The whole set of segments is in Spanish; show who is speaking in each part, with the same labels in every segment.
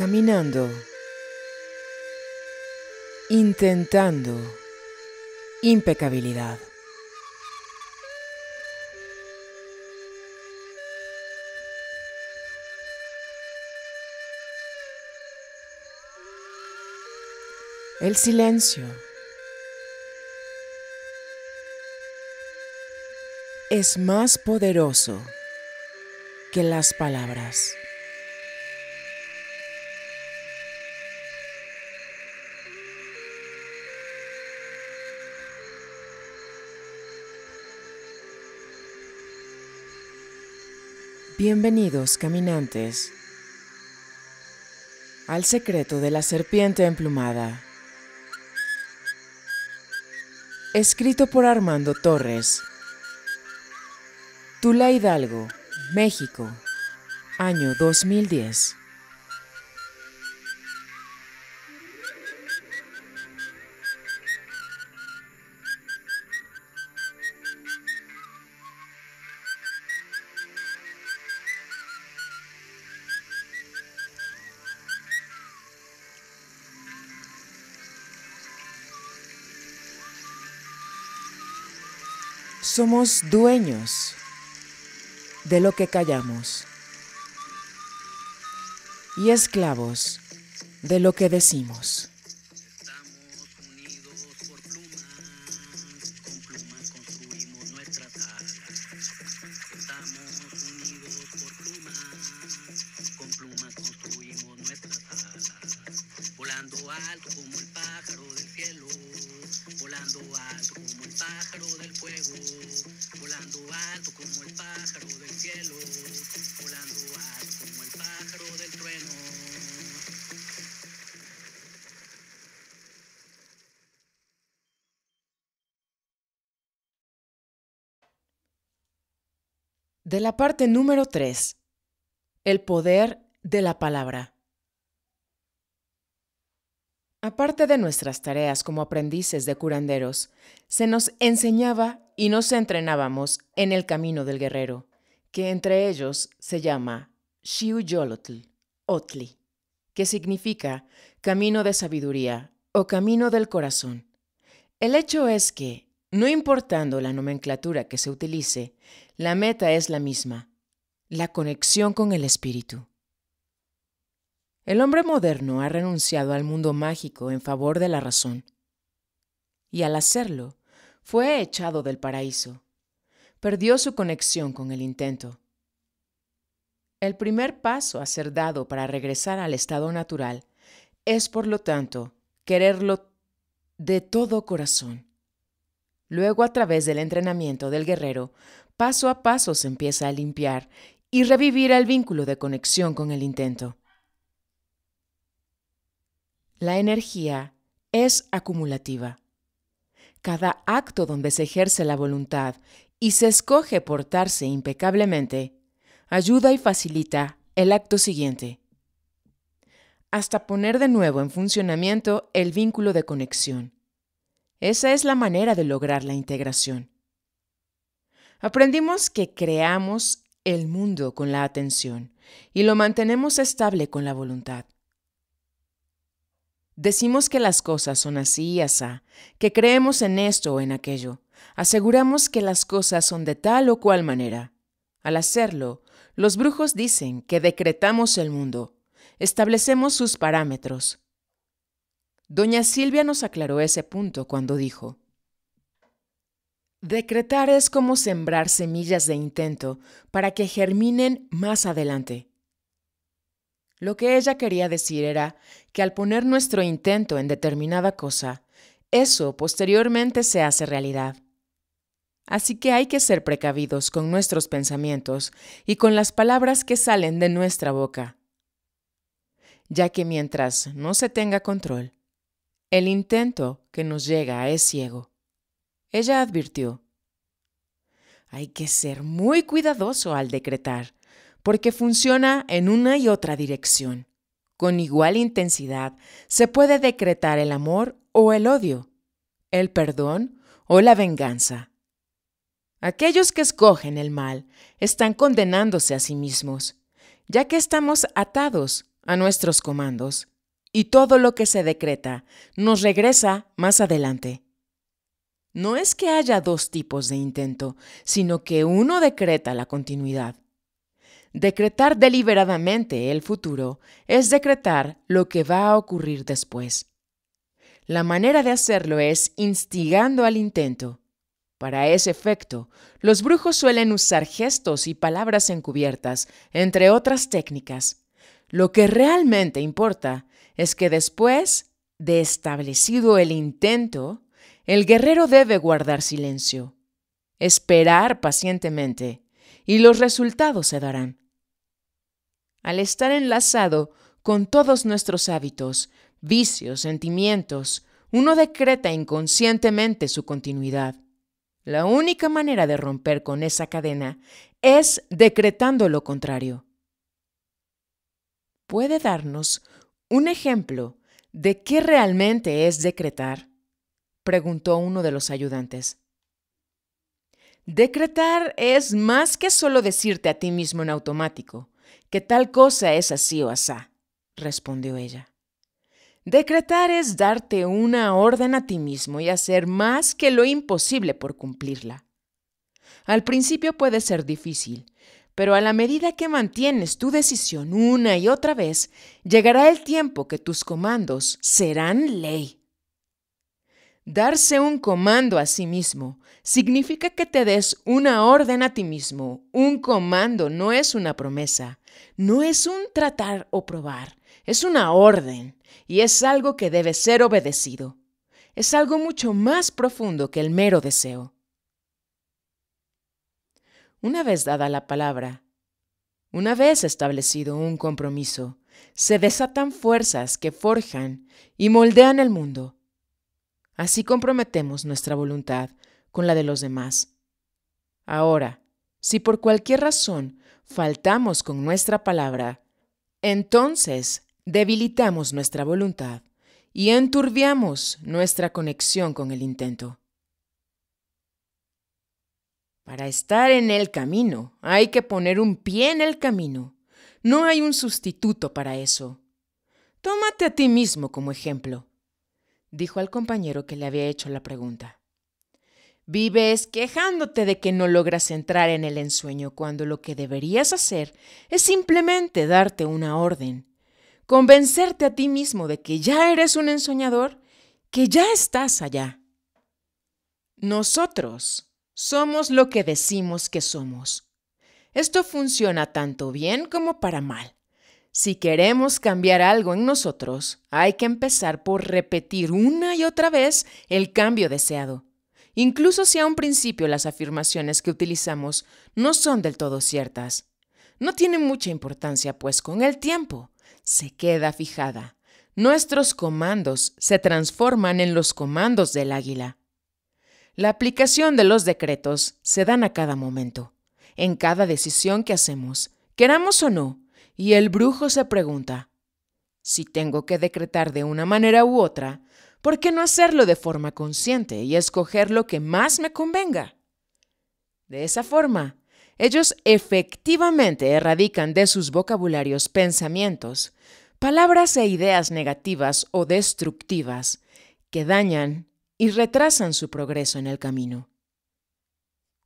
Speaker 1: caminando, intentando impecabilidad. El silencio es más poderoso que las palabras. Bienvenidos, caminantes, al secreto de la serpiente emplumada. Escrito por Armando Torres. Tula Hidalgo, México, año 2010. Somos dueños de lo que callamos y esclavos de lo que decimos.
Speaker 2: volando alto como el pájaro del cielo, volando alto como el pájaro del trueno.
Speaker 1: De la parte número 3, el poder de la palabra. Aparte de nuestras tareas como aprendices de curanderos, se nos enseñaba y nos entrenábamos en el camino del guerrero, que entre ellos se llama Shiujolotl, Otli, que significa camino de sabiduría o camino del corazón. El hecho es que, no importando la nomenclatura que se utilice, la meta es la misma, la conexión con el espíritu. El hombre moderno ha renunciado al mundo mágico en favor de la razón. Y al hacerlo, fue echado del paraíso. Perdió su conexión con el intento. El primer paso a ser dado para regresar al estado natural es, por lo tanto, quererlo de todo corazón. Luego, a través del entrenamiento del guerrero, paso a paso se empieza a limpiar y revivir el vínculo de conexión con el intento. La energía es acumulativa. Cada acto donde se ejerce la voluntad y se escoge portarse impecablemente, ayuda y facilita el acto siguiente, hasta poner de nuevo en funcionamiento el vínculo de conexión. Esa es la manera de lograr la integración. Aprendimos que creamos el mundo con la atención y lo mantenemos estable con la voluntad. Decimos que las cosas son así y asá, que creemos en esto o en aquello. Aseguramos que las cosas son de tal o cual manera. Al hacerlo, los brujos dicen que decretamos el mundo, establecemos sus parámetros. Doña Silvia nos aclaró ese punto cuando dijo, Decretar es como sembrar semillas de intento para que germinen más adelante. Lo que ella quería decir era que al poner nuestro intento en determinada cosa, eso posteriormente se hace realidad. Así que hay que ser precavidos con nuestros pensamientos y con las palabras que salen de nuestra boca, ya que mientras no se tenga control, el intento que nos llega es ciego. Ella advirtió, hay que ser muy cuidadoso al decretar, porque funciona en una y otra dirección. Con igual intensidad se puede decretar el amor o el odio, el perdón o la venganza. Aquellos que escogen el mal están condenándose a sí mismos, ya que estamos atados a nuestros comandos, y todo lo que se decreta nos regresa más adelante. No es que haya dos tipos de intento, sino que uno decreta la continuidad Decretar deliberadamente el futuro es decretar lo que va a ocurrir después. La manera de hacerlo es instigando al intento. Para ese efecto, los brujos suelen usar gestos y palabras encubiertas, entre otras técnicas. Lo que realmente importa es que después de establecido el intento, el guerrero debe guardar silencio, esperar pacientemente, y los resultados se darán al estar enlazado con todos nuestros hábitos, vicios, sentimientos, uno decreta inconscientemente su continuidad. La única manera de romper con esa cadena es decretando lo contrario. ¿Puede darnos un ejemplo de qué realmente es decretar? preguntó uno de los ayudantes. Decretar es más que solo decirte a ti mismo en automático que tal cosa es así o asá, respondió ella. Decretar es darte una orden a ti mismo y hacer más que lo imposible por cumplirla. Al principio puede ser difícil, pero a la medida que mantienes tu decisión una y otra vez, llegará el tiempo que tus comandos serán ley. Darse un comando a sí mismo significa que te des una orden a ti mismo, un comando, no es una promesa, no es un tratar o probar, es una orden y es algo que debe ser obedecido. Es algo mucho más profundo que el mero deseo. Una vez dada la palabra, una vez establecido un compromiso, se desatan fuerzas que forjan y moldean el mundo. Así comprometemos nuestra voluntad con la de los demás. Ahora, si por cualquier razón faltamos con nuestra palabra, entonces debilitamos nuestra voluntad y enturbiamos nuestra conexión con el intento. Para estar en el camino, hay que poner un pie en el camino. No hay un sustituto para eso. Tómate a ti mismo como ejemplo, dijo al compañero que le había hecho la pregunta. Vives quejándote de que no logras entrar en el ensueño cuando lo que deberías hacer es simplemente darte una orden, convencerte a ti mismo de que ya eres un ensoñador, que ya estás allá. Nosotros somos lo que decimos que somos. Esto funciona tanto bien como para mal. Si queremos cambiar algo en nosotros, hay que empezar por repetir una y otra vez el cambio deseado incluso si a un principio las afirmaciones que utilizamos no son del todo ciertas. No tiene mucha importancia, pues con el tiempo se queda fijada. Nuestros comandos se transforman en los comandos del águila. La aplicación de los decretos se dan a cada momento, en cada decisión que hacemos, queramos o no, y el brujo se pregunta, si tengo que decretar de una manera u otra, ¿Por qué no hacerlo de forma consciente y escoger lo que más me convenga? De esa forma, ellos efectivamente erradican de sus vocabularios pensamientos, palabras e ideas negativas o destructivas que dañan y retrasan su progreso en el camino.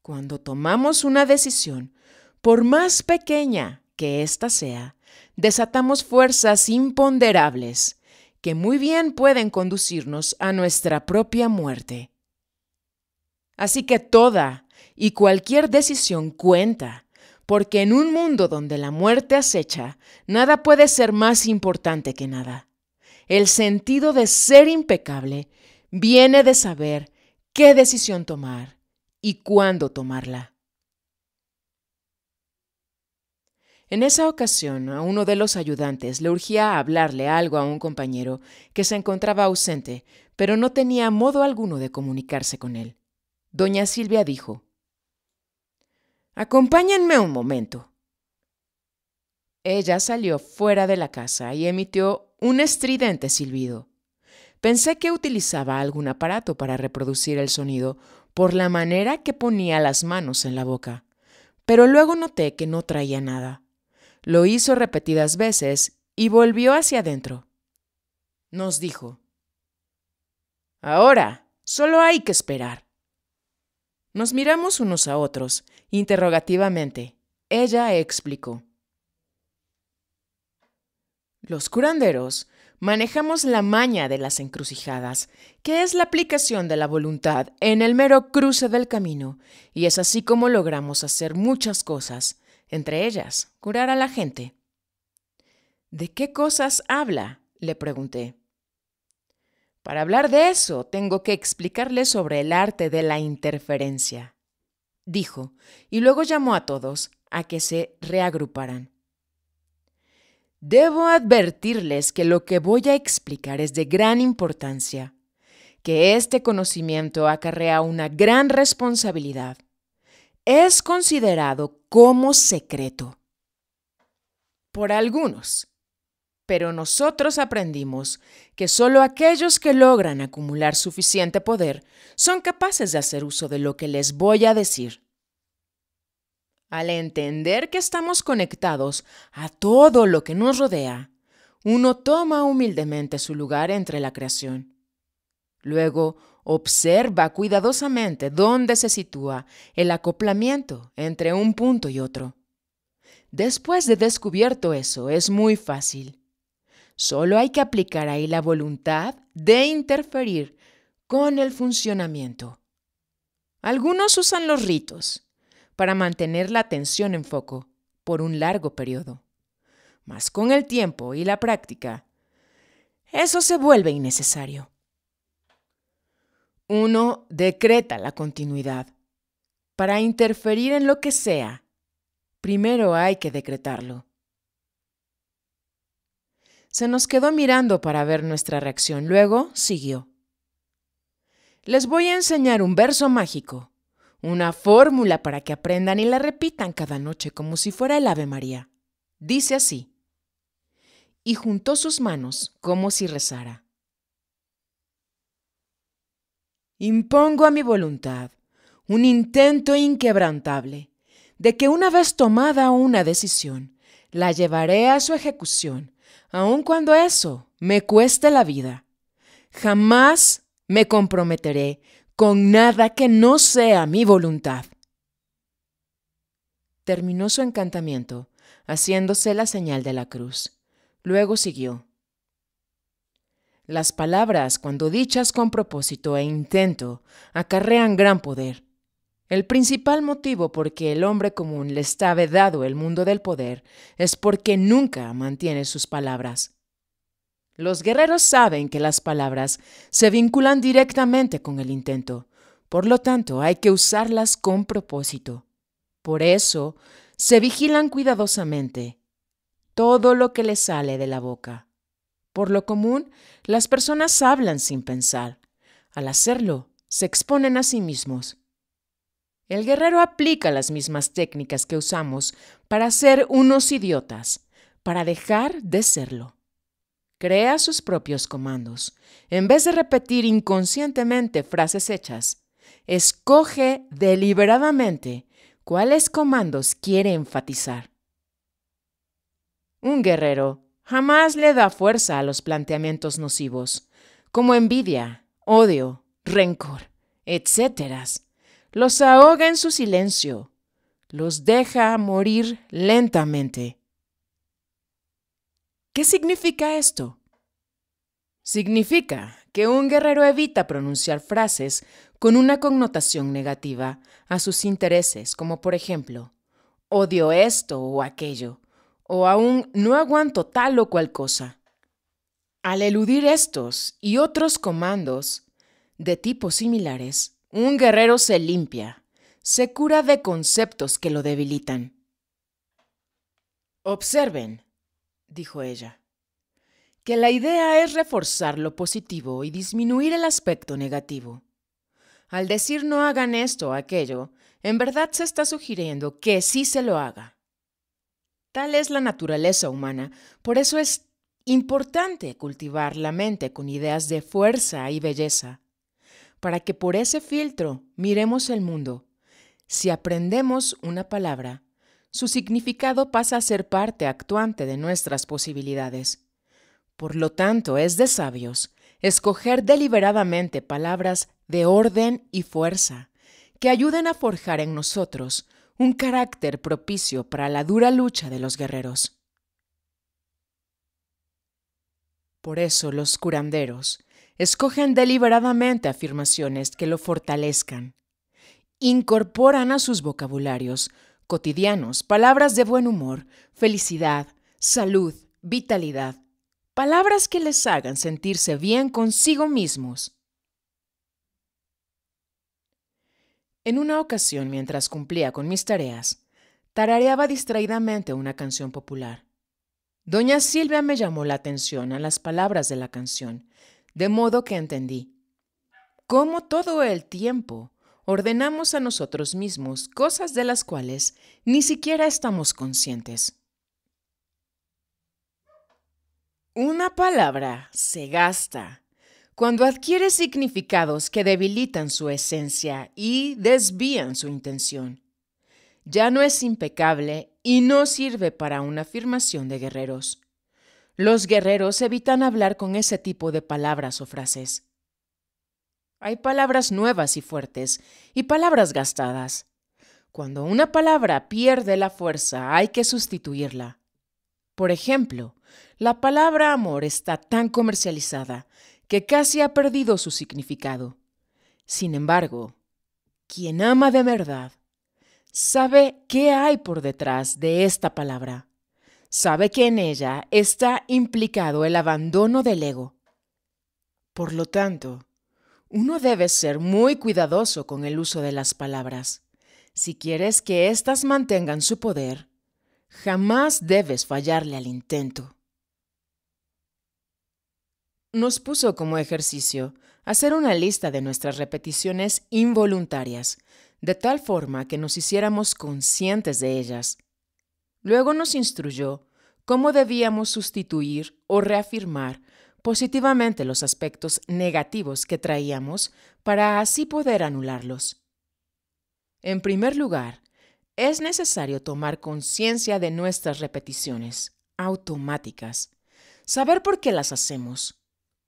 Speaker 1: Cuando tomamos una decisión, por más pequeña que ésta sea, desatamos fuerzas imponderables que muy bien pueden conducirnos a nuestra propia muerte. Así que toda y cualquier decisión cuenta, porque en un mundo donde la muerte acecha, nada puede ser más importante que nada. El sentido de ser impecable viene de saber qué decisión tomar y cuándo tomarla. En esa ocasión, a uno de los ayudantes le urgía hablarle algo a un compañero que se encontraba ausente, pero no tenía modo alguno de comunicarse con él. Doña Silvia dijo, Acompáñenme un momento. Ella salió fuera de la casa y emitió un estridente silbido. Pensé que utilizaba algún aparato para reproducir el sonido por la manera que ponía las manos en la boca, pero luego noté que no traía nada. Lo hizo repetidas veces y volvió hacia adentro. Nos dijo, Ahora, solo hay que esperar. Nos miramos unos a otros, interrogativamente. Ella explicó. Los curanderos manejamos la maña de las encrucijadas, que es la aplicación de la voluntad en el mero cruce del camino, y es así como logramos hacer muchas cosas, entre ellas curar a la gente. ¿De qué cosas habla? le pregunté. Para hablar de eso, tengo que explicarles sobre el arte de la interferencia, dijo, y luego llamó a todos a que se reagruparan. Debo advertirles que lo que voy a explicar es de gran importancia, que este conocimiento acarrea una gran responsabilidad. Es considerado como secreto. Por algunos. Pero nosotros aprendimos que solo aquellos que logran acumular suficiente poder son capaces de hacer uso de lo que les voy a decir. Al entender que estamos conectados a todo lo que nos rodea, uno toma humildemente su lugar entre la creación. Luego, Observa cuidadosamente dónde se sitúa el acoplamiento entre un punto y otro. Después de descubierto eso, es muy fácil. Solo hay que aplicar ahí la voluntad de interferir con el funcionamiento. Algunos usan los ritos para mantener la atención en foco por un largo periodo. Mas con el tiempo y la práctica, eso se vuelve innecesario. Uno decreta la continuidad. Para interferir en lo que sea, primero hay que decretarlo. Se nos quedó mirando para ver nuestra reacción, luego siguió. Les voy a enseñar un verso mágico, una fórmula para que aprendan y la repitan cada noche como si fuera el Ave María. Dice así. Y juntó sus manos como si rezara. Impongo a mi voluntad un intento inquebrantable de que una vez tomada una decisión, la llevaré a su ejecución, aun cuando eso me cueste la vida. Jamás me comprometeré con nada que no sea mi voluntad. Terminó su encantamiento, haciéndose la señal de la cruz. Luego siguió. Las palabras, cuando dichas con propósito e intento, acarrean gran poder. El principal motivo por que el hombre común le está vedado el mundo del poder es porque nunca mantiene sus palabras. Los guerreros saben que las palabras se vinculan directamente con el intento, por lo tanto hay que usarlas con propósito. Por eso, se vigilan cuidadosamente todo lo que les sale de la boca. Por lo común, las personas hablan sin pensar. Al hacerlo, se exponen a sí mismos. El guerrero aplica las mismas técnicas que usamos para ser unos idiotas, para dejar de serlo. Crea sus propios comandos. En vez de repetir inconscientemente frases hechas, escoge deliberadamente cuáles comandos quiere enfatizar. Un guerrero jamás le da fuerza a los planteamientos nocivos, como envidia, odio, rencor, etc. Los ahoga en su silencio, los deja morir lentamente. ¿Qué significa esto? Significa que un guerrero evita pronunciar frases con una connotación negativa a sus intereses, como por ejemplo, odio esto o aquello, o aún no aguanto tal o cual cosa. Al eludir estos y otros comandos de tipos similares, un guerrero se limpia, se cura de conceptos que lo debilitan. Observen, dijo ella, que la idea es reforzar lo positivo y disminuir el aspecto negativo. Al decir no hagan esto o aquello, en verdad se está sugiriendo que sí se lo haga Tal es la naturaleza humana, por eso es importante cultivar la mente con ideas de fuerza y belleza, para que por ese filtro miremos el mundo. Si aprendemos una palabra, su significado pasa a ser parte actuante de nuestras posibilidades. Por lo tanto, es de sabios escoger deliberadamente palabras de orden y fuerza que ayuden a forjar en nosotros un carácter propicio para la dura lucha de los guerreros. Por eso los curanderos escogen deliberadamente afirmaciones que lo fortalezcan. Incorporan a sus vocabularios cotidianos palabras de buen humor, felicidad, salud, vitalidad, palabras que les hagan sentirse bien consigo mismos En una ocasión, mientras cumplía con mis tareas, tarareaba distraídamente una canción popular. Doña Silvia me llamó la atención a las palabras de la canción, de modo que entendí. cómo todo el tiempo, ordenamos a nosotros mismos cosas de las cuales ni siquiera estamos conscientes. Una palabra se gasta cuando adquiere significados que debilitan su esencia y desvían su intención, ya no es impecable y no sirve para una afirmación de guerreros. Los guerreros evitan hablar con ese tipo de palabras o frases. Hay palabras nuevas y fuertes y palabras gastadas. Cuando una palabra pierde la fuerza hay que sustituirla. Por ejemplo, la palabra amor está tan comercializada que casi ha perdido su significado. Sin embargo, quien ama de verdad sabe qué hay por detrás de esta palabra. Sabe que en ella está implicado el abandono del ego. Por lo tanto, uno debe ser muy cuidadoso con el uso de las palabras. Si quieres que éstas mantengan su poder, jamás debes fallarle al intento nos puso como ejercicio hacer una lista de nuestras repeticiones involuntarias, de tal forma que nos hiciéramos conscientes de ellas. Luego nos instruyó cómo debíamos sustituir o reafirmar positivamente los aspectos negativos que traíamos para así poder anularlos. En primer lugar, es necesario tomar conciencia de nuestras repeticiones automáticas, saber por qué las hacemos,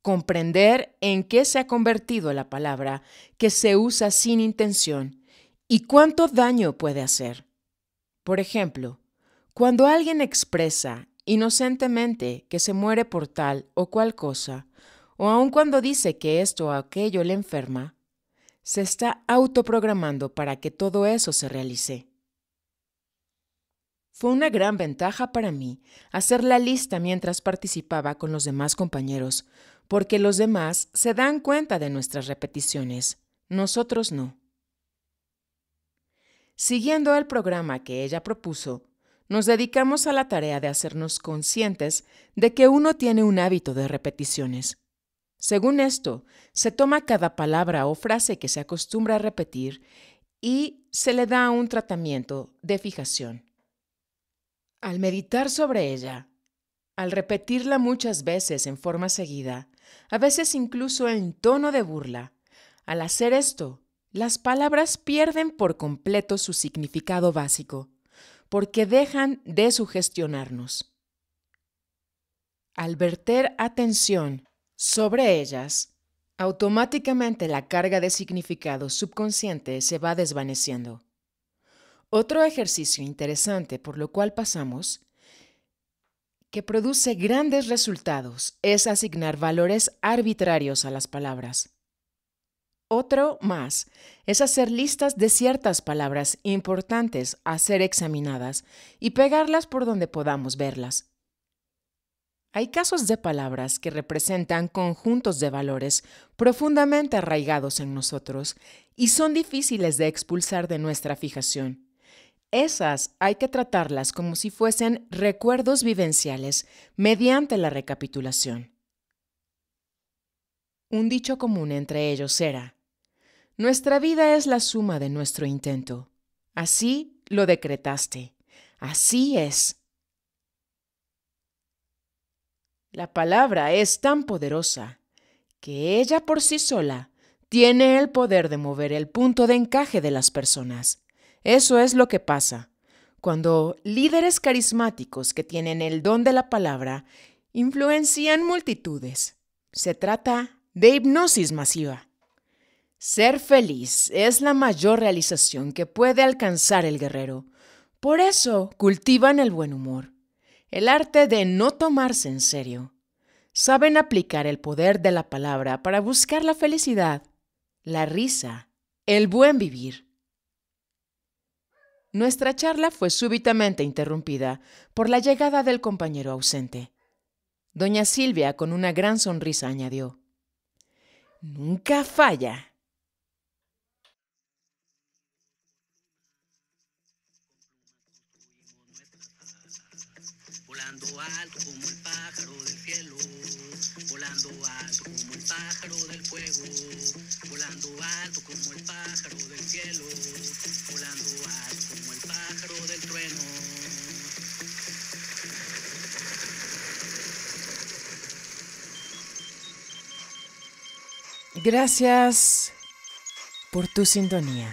Speaker 1: comprender en qué se ha convertido la palabra que se usa sin intención y cuánto daño puede hacer. Por ejemplo, cuando alguien expresa inocentemente que se muere por tal o cual cosa, o aun cuando dice que esto o aquello le enferma, se está autoprogramando para que todo eso se realice. Fue una gran ventaja para mí hacer la lista mientras participaba con los demás compañeros, porque los demás se dan cuenta de nuestras repeticiones, nosotros no. Siguiendo el programa que ella propuso, nos dedicamos a la tarea de hacernos conscientes de que uno tiene un hábito de repeticiones. Según esto, se toma cada palabra o frase que se acostumbra a repetir y se le da un tratamiento de fijación. Al meditar sobre ella, al repetirla muchas veces en forma seguida, a veces incluso en tono de burla. Al hacer esto, las palabras pierden por completo su significado básico, porque dejan de sugestionarnos. Al verter atención sobre ellas, automáticamente la carga de significado subconsciente se va desvaneciendo. Otro ejercicio interesante por lo cual pasamos que produce grandes resultados es asignar valores arbitrarios a las palabras. Otro más es hacer listas de ciertas palabras importantes a ser examinadas y pegarlas por donde podamos verlas. Hay casos de palabras que representan conjuntos de valores profundamente arraigados en nosotros y son difíciles de expulsar de nuestra fijación. Esas hay que tratarlas como si fuesen recuerdos vivenciales mediante la recapitulación. Un dicho común entre ellos era, Nuestra vida es la suma de nuestro intento. Así lo decretaste. Así es. La palabra es tan poderosa que ella por sí sola tiene el poder de mover el punto de encaje de las personas. Eso es lo que pasa cuando líderes carismáticos que tienen el don de la palabra influencian multitudes. Se trata de hipnosis masiva. Ser feliz es la mayor realización que puede alcanzar el guerrero. Por eso cultivan el buen humor, el arte de no tomarse en serio. Saben aplicar el poder de la palabra para buscar la felicidad, la risa, el buen vivir. Nuestra charla fue súbitamente interrumpida por la llegada del compañero ausente. Doña Silvia, con una gran sonrisa, añadió, Nunca falla.
Speaker 2: Volando alto como el pájaro del cielo, volando alto como el pájaro del fuego, volando alto como el pájaro del cielo.
Speaker 1: Gracias por tu sintonía.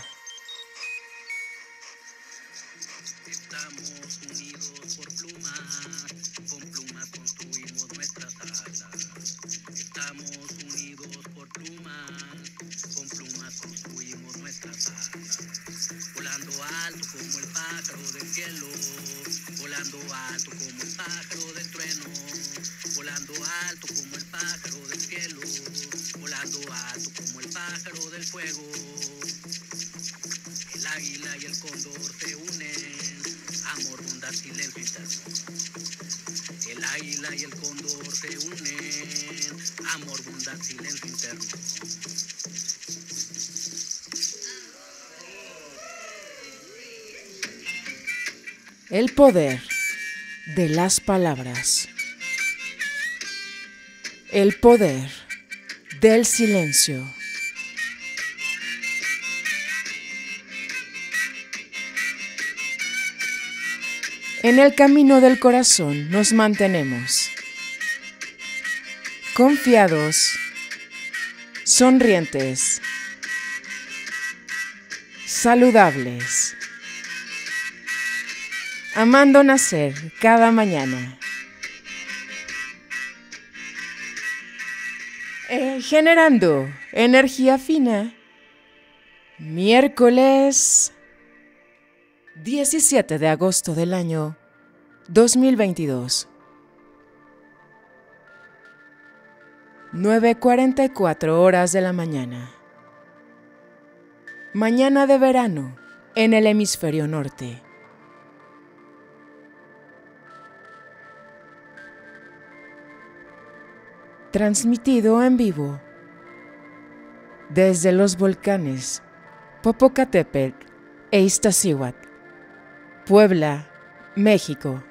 Speaker 1: Estamos
Speaker 2: unidos por pluma, con pluma construimos nuestra sala. Estamos unidos por pluma, con pluma construimos nuestra sala. Volando alto como el pájaro de cielo, volando alto como el pájaro.
Speaker 1: El poder de las palabras. El poder del silencio. En el camino del corazón nos mantenemos confiados, sonrientes, saludables. Amando Nacer cada mañana. Eh, generando energía fina. Miércoles 17 de agosto del año 2022. 9.44 horas de la mañana. Mañana de verano en el hemisferio norte. transmitido en vivo desde los volcanes Popocatépetl e Iztaccíhuatl, Puebla, México.